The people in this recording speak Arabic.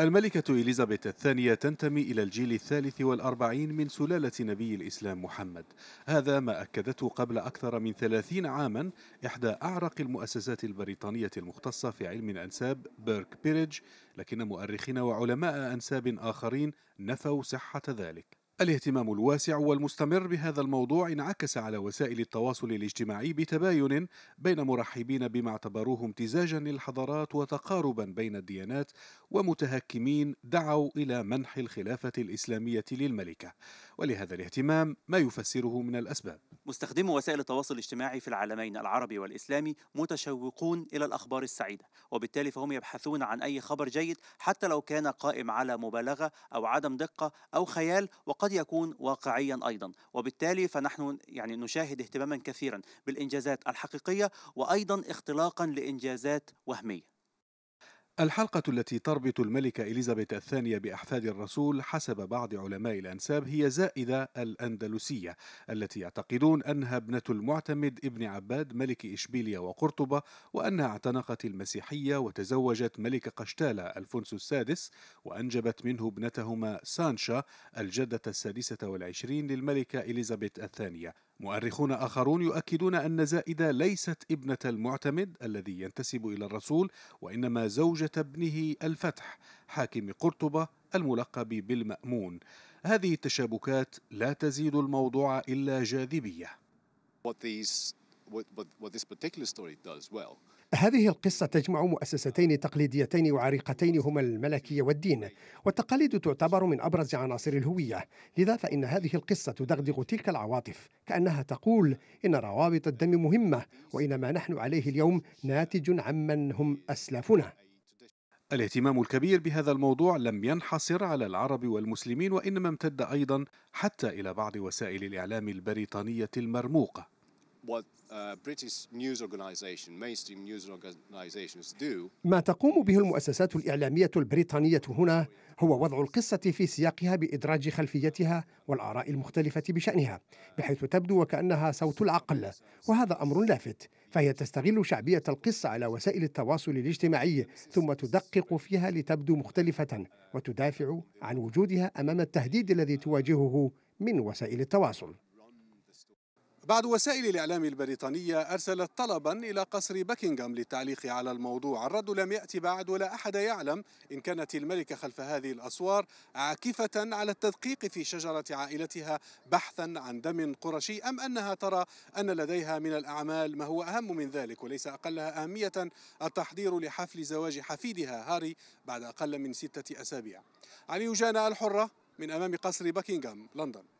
الملكة إليزابيث الثانية تنتمي إلى الجيل الثالث والأربعين من سلالة نبي الإسلام محمد هذا ما أكدته قبل أكثر من ثلاثين عاما إحدى أعرق المؤسسات البريطانية المختصة في علم الأنساب بيرك بيريج لكن مؤرخين وعلماء أنساب آخرين نفوا صحة ذلك الاهتمام الواسع والمستمر بهذا الموضوع انعكس على وسائل التواصل الاجتماعي بتباين بين مرحبين بما اعتبروه امتزاجا للحضارات وتقاربا بين الديانات ومتهكمين دعوا الى منح الخلافه الاسلاميه للملكه ولهذا الاهتمام ما يفسره من الاسباب مستخدمو وسائل التواصل الاجتماعي في العالمين العربي والاسلامي متشوقون الى الاخبار السعيده وبالتالي فهم يبحثون عن اي خبر جيد حتى لو كان قائم على مبالغه او عدم دقه او خيال وقد قد يكون واقعيا ايضا وبالتالي فنحن يعني نشاهد اهتماما كثيرا بالانجازات الحقيقيه وايضا اختلاقا لانجازات وهميه الحلقة التي تربط الملكة إليزابيث الثانية بأحفاد الرسول حسب بعض علماء الأنساب هي زائدة الأندلسية التي يعتقدون أنها ابنة المعتمد ابن عباد ملك إشبيلية وقرطبة وأنها اعتنقت المسيحية وتزوجت ملك قشتالة ألفونسو السادس وأنجبت منه ابنتهما سانشا الجدة السادسة والعشرين للملكة إليزابيث الثانية مؤرخون آخرون يؤكدون أن زائدة ليست ابنة المعتمد الذي ينتسب إلى الرسول وإنما زوجة ابنه الفتح حاكم قرطبة الملقب بالمأمون هذه التشابكات لا تزيد الموضوع إلا جاذبية هذه القصة تجمع مؤسستين تقليديتين وعريقتين هما الملكية والدين، والتقاليد تعتبر من أبرز عناصر الهوية، لذا فإن هذه القصة تدغدغ تلك العواطف، كأنها تقول إن روابط الدم مهمة، وإن ما نحن عليه اليوم ناتج عمن هم أسلافنا. الاهتمام الكبير بهذا الموضوع لم ينحصر على العرب والمسلمين وإنما امتد أيضا حتى إلى بعض وسائل الإعلام البريطانية المرموقة. Uh, ما تقوم به المؤسسات الإعلامية البريطانية هنا هو وضع القصة في سياقها بإدراج خلفيتها والآراء المختلفة بشأنها بحيث تبدو وكأنها صوت العقل وهذا أمر لافت فهي تستغل شعبية القصة على وسائل التواصل الاجتماعي ثم تدقق فيها لتبدو مختلفة وتدافع عن وجودها أمام التهديد الذي تواجهه من وسائل التواصل بعض وسائل الإعلام البريطانية أرسلت طلبا إلى قصر بكنغام للتعليق على الموضوع الرد لم يأتي بعد ولا أحد يعلم إن كانت الملكة خلف هذه الأسوار عاكفة على التدقيق في شجرة عائلتها بحثا عن دم قرشي أم أنها ترى أن لديها من الأعمال ما هو أهم من ذلك وليس أقلها أهمية التحضير لحفل زواج حفيدها هاري بعد أقل من ستة أسابيع علي جانا الحرة من أمام قصر بكنغام لندن